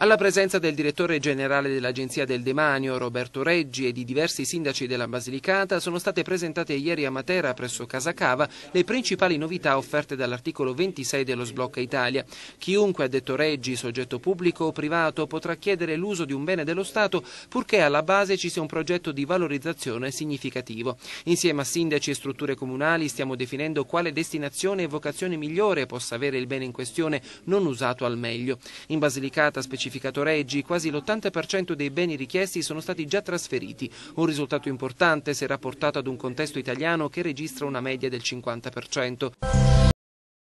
Alla presenza del direttore generale dell'Agenzia del Demanio, Roberto Reggi, e di diversi sindaci della Basilicata, sono state presentate ieri a Matera, presso Casacava, le principali novità offerte dall'articolo 26 dello Sblocca Italia. Chiunque, ha detto Reggi, soggetto pubblico o privato, potrà chiedere l'uso di un bene dello Stato, purché alla base ci sia un progetto di valorizzazione significativo. Insieme a sindaci e strutture comunali stiamo definendo quale destinazione e vocazione migliore possa avere il bene in questione, non usato al meglio. In Basilicata, specificamente, classificatore EGI quasi l'80% dei beni richiesti sono stati già trasferiti, un risultato importante se rapportato ad un contesto italiano che registra una media del 50%.